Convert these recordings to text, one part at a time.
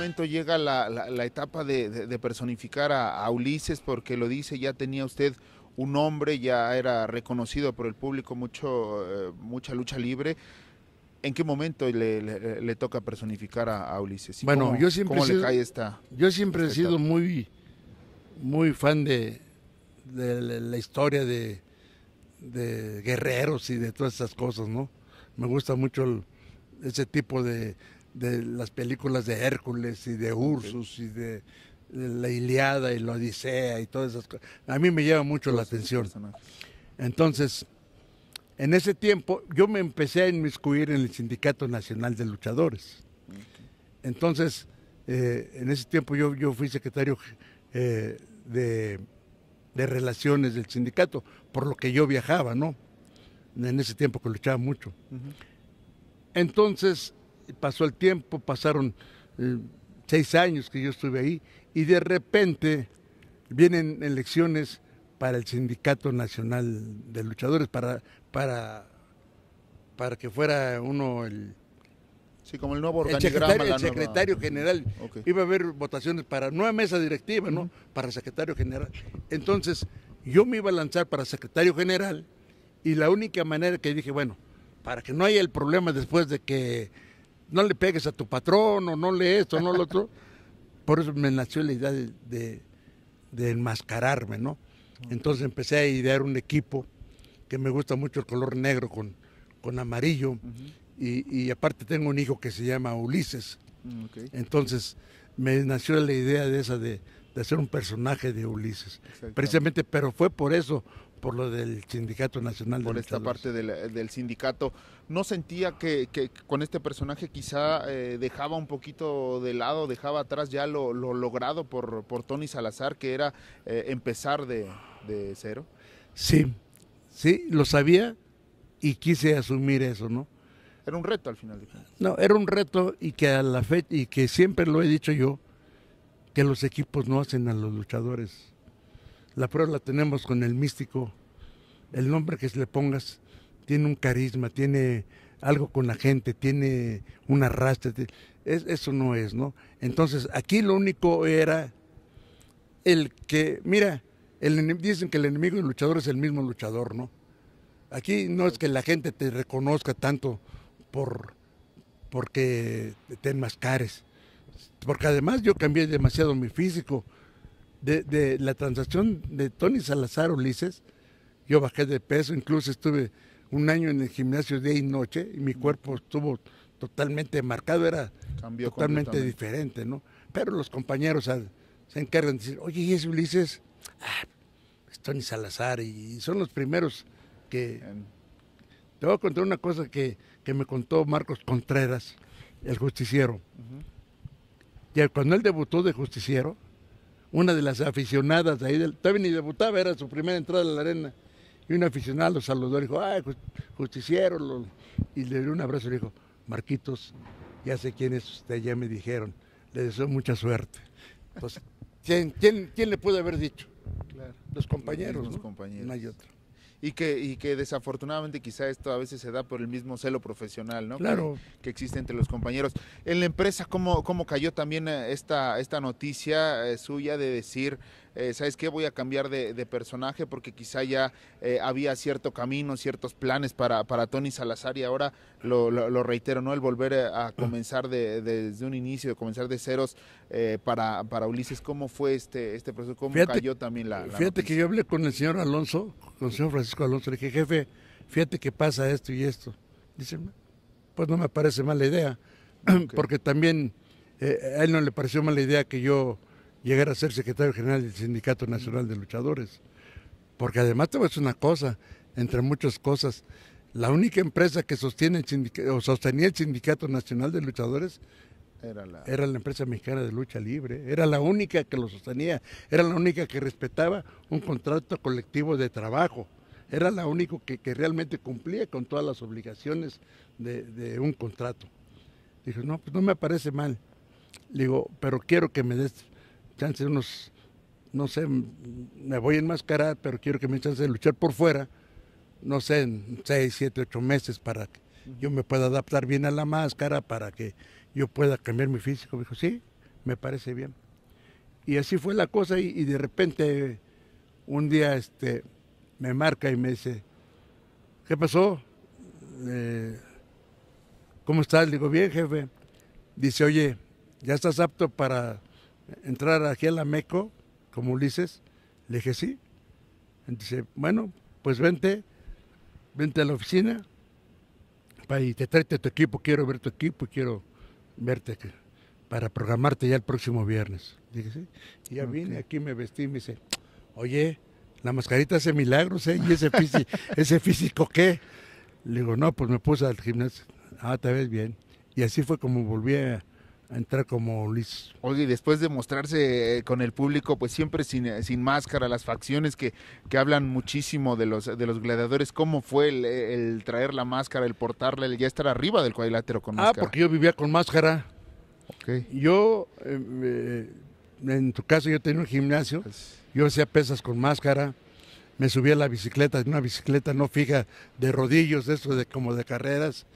momento llega la, etapa de, personificar a, Ulises? Porque lo dice, ya tenía usted un nombre, ya era reconocido por el público, mucho, eh, mucha lucha libre. ¿En qué momento le, toca personificar a, Ulises? Bueno, yo siempre, he sido, le yo siempre he sido muy, muy fan de, la, historia de, guerreros y de todas esas cosas, ¿no? Me gusta mucho ese tipo de, de las películas de Hércules y de Ursus y de, la Iliada y la Odisea y todas esas cosas. A mí me lleva mucho la atención. Entonces, en ese tiempo yo me empecé a inmiscuir en el Sindicato Nacional de Luchadores. Entonces, eh, en ese tiempo yo, yo fui secretario eh, de, de, relaciones del sindicato, por lo que yo viajaba, ¿no? En ese tiempo que luchaba mucho. Entonces, pasó el tiempo, pasaron eh, seis años que yo estuve ahí y de repente vienen elecciones para el Sindicato Nacional de Luchadores, para, para, para que fuera uno el... como el nuevo organigrama. secretario, general. Iba a haber votaciones para nueva mesa directiva, ¿no? Para secretario general. Entonces, yo me iba a lanzar para secretario general y la única manera que dije, bueno, para que no haya el problema después de que no le pegues a tu patrón o no le esto, no lo otro. Por eso me nació la idea de, enmascararme, ¿no? Entonces empecé a idear un equipo que me gusta mucho el color negro con, con amarillo. y, aparte tengo un hijo que se llama Ulises. Mm, Entonces me nació la idea de esa de, de hacer un personaje de Ulises. Precisamente, pero fue por eso, por lo del Sindicato Nacional de Por esta parte del, sindicato. ¿No sentía que, con este personaje quizá eh, dejaba un poquito de lado, dejaba atrás ya lo, logrado por, por, Tony Salazar, que era eh, empezar de, cero? Sí, sí, lo sabía y quise asumir eso, ¿no? Era un reto al final. no, era un reto y que a la fecha, y que siempre lo he dicho yo, que los equipos no hacen a los luchadores la prueba la tenemos con el místico. El nombre que le pongas tiene un carisma, tiene algo con la gente, tiene una arrastre, Es, eso no es, ¿no? Entonces, aquí lo único era el que, mira, el, dicen que el enemigo el luchador es el mismo luchador, ¿no? Aquí no es que la gente te reconozca tanto por porque te enmascares. Porque además yo cambié demasiado mi físico de, la transacción de Tony Salazar Ulises, yo bajé de peso, incluso estuve un año en el gimnasio día y noche y mi cuerpo estuvo totalmente marcado, era totalmente diferente, ¿no? Pero los compañeros se encargan de decir, oye, ¿y Ulises? Ah, es Tony Salazar y son los primeros que... Te voy a contar una cosa que, me contó Marcos Contreras, el justiciero. Y cuando él debutó de justiciero, una de las aficionadas ahí, del, todavía ni debutaba, era su primera entrada a la arena. Y una aficionada lo saludó y dijo, ay, justiciero. Y le dio un abrazo y le dijo, Marquitos, ya sé quién es usted, ya me dijeron, le deseo mucha suerte. Entonces, pues, ¿quién, quién, le puede haber dicho? Los compañeros. Los compañeros. No hay otro y que, y que desafortunadamente quizá esto a veces se da por el mismo celo profesional, ¿no? Claro. Que, existe entre los compañeros. En la empresa, ¿cómo, cómo cayó también eh, esta, esta noticia eh, suya de decir eh, ¿sabes qué? Voy a cambiar de, personaje porque quizá ya eh, había cierto camino, ciertos planes para, para Tony Salazar y ahora lo, reitero, ¿no? El volver eh, a comenzar desde un inicio, de comenzar de ceros para, para Ulises, ¿cómo fue este, este proceso? ¿Cómo cayó también la... fíjate que yo hablé con el señor Alonso, con el señor Francisco Alonso, le dije, jefe, fíjate que pasa esto y esto. Dice, pues no me parece mala idea, porque también a él no le pareció mala idea que yo llegar a ser secretario general del Sindicato Nacional de Luchadores. Porque además te voy a decir una cosa, entre muchas cosas, la única empresa que sostiene sostenía el Sindicato Nacional de Luchadores era la... era la... empresa mexicana de lucha libre, era la única que lo sostenía, era la única que respetaba un contrato colectivo de trabajo, era la única que, realmente cumplía con todas las obligaciones de, un contrato. Dijo, no, pues no me parece mal. digo, pero quiero que me des chance unos, no sé, me voy en máscara, pero quiero que me chance de luchar por fuera, no sé, en 6, 7, 8 meses para que yo me pueda adaptar bien a la máscara, para que yo pueda cambiar mi físico. Me dijo, sí, me parece bien. Y así fue la cosa y, de repente un día este, me marca y me dice, ¿qué pasó? Eh, ¿Cómo estás? Le digo, bien, jefe. Dice, oye, ya estás apto para entrar aquí a la MECO como Ulises? Le dije, sí. Dice, bueno, pues vente, vente a la oficina y te trate tu equipo, quiero ver tu equipo, y quiero verte para programarte ya el próximo viernes. Dije, sí. Y ya vine, aquí me vestí y me dice, oye, la mascarita hace milagros, ¿eh? ¿Y ese físico, ese físico qué? Le digo, no, pues me puse al gimnasio. Ah, te ves bien. Y así fue como volví a, entrar como Liz. Oye, después de mostrarse eh, con el público, pues siempre sin, eh, sin máscara, las facciones que, hablan muchísimo de los, de los gladiadores, ¿cómo fue el, traer la máscara, el portarla, el ya estar arriba del cuadrilátero con ah, máscara? Ah, porque yo vivía con máscara. Yo, eh, en tu caso, yo tenía un gimnasio, pues yo hacía pesas con máscara, me subía a la bicicleta, una bicicleta no fija de rodillos, eso de como de carreras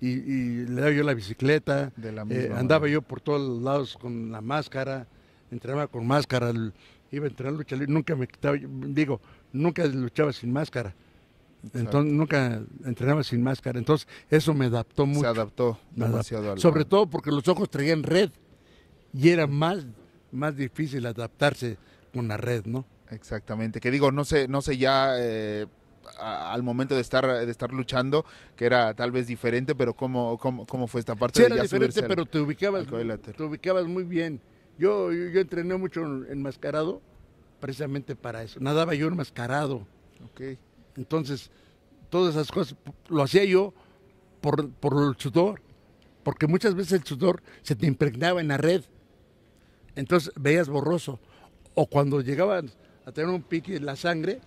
y, le daba yo la bicicleta, eh, andaba yo por todos lados con la máscara, entrenaba con máscara, iba a entrenar lucha nunca me quitaba, digo, nunca luchaba sin máscara. Entonces nunca entrenaba sin máscara, entonces eso me adaptó mucho. Se adaptó demasiado Sobre todo porque los ojos traían red y era más, más difícil adaptarse con la red, ¿no? Exactamente, que digo, no sé, no sé ya eh, al momento de estar, de estar luchando, que era tal vez diferente, pero ¿cómo, cómo, fue esta parte? Sí, era diferente, pero te, ubicabas, te ubicabas muy bien. Yo, yo, entrené mucho enmascarado precisamente para eso. Nadaba yo enmascarado. Okay. Entonces, todas esas cosas lo hacía yo por, por el sudor, porque muchas veces el sudor se te impregnaba en la red. Entonces veías borroso. O cuando llegaban a tener un pique en la sangre,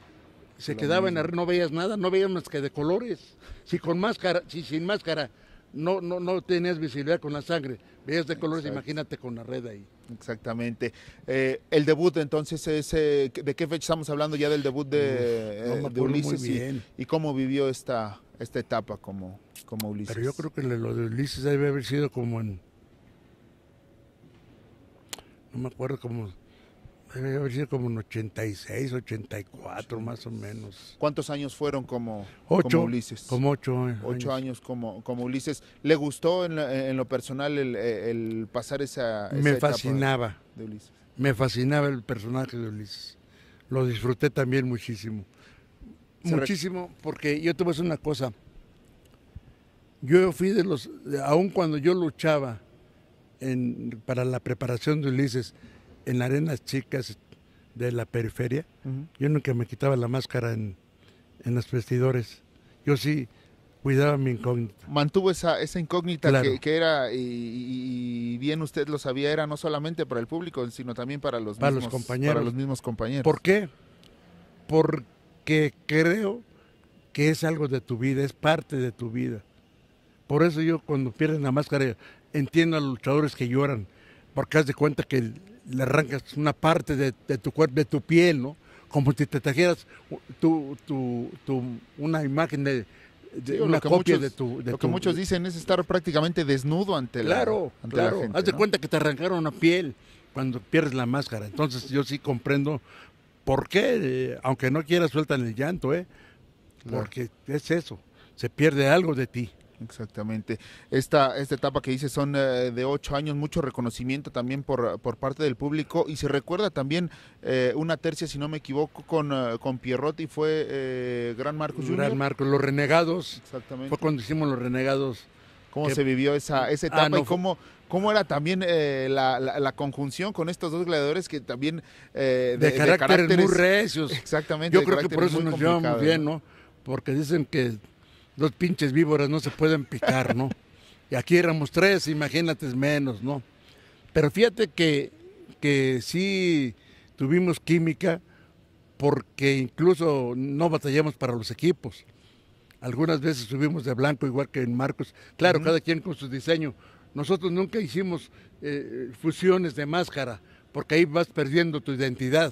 se quedaba en red, no veías nada, no veías más que de colores. Si con máscara, si sin máscara no, no, no tenías visibilidad con la sangre, veías de colores, imagínate con la red ahí. Exactamente. Eh, el debut entonces es, eh, ¿de qué fecha estamos hablando ya del debut de, eh, Ulises y, cómo vivió esta, esta etapa como, como Ulises? Pero yo creo que lo de Ulises debe haber sido como en, no me acuerdo, cómo como en 86, 84 más o menos. ¿Cuántos años fueron como, Ulises? Como ocho años. Ocho años como, como Ulises. ¿Le gustó en, en lo personal el, pasar esa, Me fascinaba. Me fascinaba el personaje de Ulises. Lo disfruté también muchísimo. muchísimo, porque yo te voy a decir una cosa. Yo fui de los, aun cuando yo luchaba para la preparación de Ulises, en arenas chicas de la periferia, yo nunca me quitaba la máscara en, en los vestidores. Yo sí cuidaba mi incógnita. Mantuvo esa, esa incógnita que, era, y, bien usted lo sabía, era no solamente para el público, sino también para los, los compañeros. Para los mismos compañeros. ¿Por qué? Porque creo que es algo de tu vida, es parte de tu vida. Por eso yo cuando pierden la máscara entiendo a los luchadores que lloran, porque haz de cuenta que le arrancas una parte de, tu cuerpo, de tu piel, ¿no? Como si te trajeras tu, tu, una imagen de, una copia de tu... lo que muchos dicen es estar prácticamente desnudo ante la, ante claro. Haz de cuenta que te arrancaron una piel cuando pierdes la máscara. Entonces yo sí comprendo por qué, eh, aunque no quieras, sueltan el llanto, ¿eh? Porque es eso, se pierde algo de ti. Exactamente. Esta, esta etapa que dice son eh, de ocho años, mucho reconocimiento también por, parte del público y se recuerda también eh, una tercia, si no me equivoco, con, eh, con Pierrotti fue Gran Marcos Gran Marcos, los renegados. Exactamente. Fue cuando hicimos los renegados. ¿Cómo se vivió esa, ah, esa etapa y cómo, cómo era también la, conjunción con estos dos gladiadores que también... Eh, de, carácter muy recios. Exactamente. Yo creo que por eso nos llevamos bien, ¿no? Porque dicen que dos pinches víboras no se pueden picar, ¿no? Y aquí éramos tres, imagínate menos, ¿no? Pero fíjate que, que sí tuvimos química porque incluso no batallamos para los equipos. Algunas veces subimos de blanco igual que en Marcos. Claro, cada quien con su diseño. Nosotros nunca hicimos eh, fusiones de máscara porque ahí vas perdiendo tu identidad.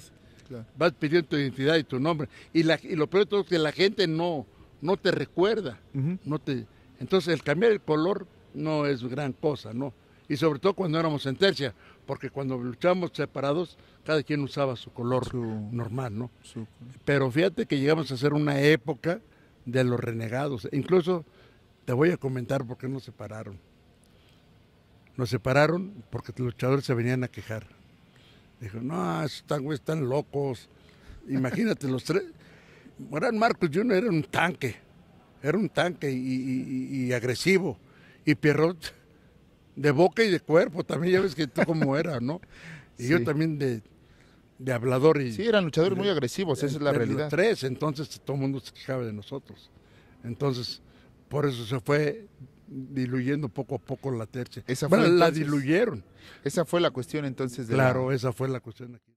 Vas perdiendo tu identidad y tu nombre. Y, y lo peor de todo es que la gente no, no te recuerda, no te... Entonces el cambiar el color no es gran cosa, ¿no? Y sobre todo cuando éramos en tercia, porque cuando luchábamos separados, cada quien usaba su color normal, ¿no? Pero fíjate que llegamos a ser una época de los renegados. Incluso te voy a comentar por qué nos separaron. Nos separaron porque los luchadores se venían a quejar. Dijo, no, están, están locos. Imagínate los tres. Eran Marcos Jr. era un tanque, era un tanque y, agresivo. Y Pierrot de boca y de cuerpo, también ya ves que tú como era, ¿no? Y yo también de, hablador. Y, sí, eran luchadores muy agresivos, esa es la realidad. Los tres, entonces todo el mundo se quejaba de nosotros. Entonces, por eso se fue diluyendo poco a poco la tercia. Esa bueno, la diluyeron. Esa fue la cuestión entonces. De claro, esa fue la cuestión aquí.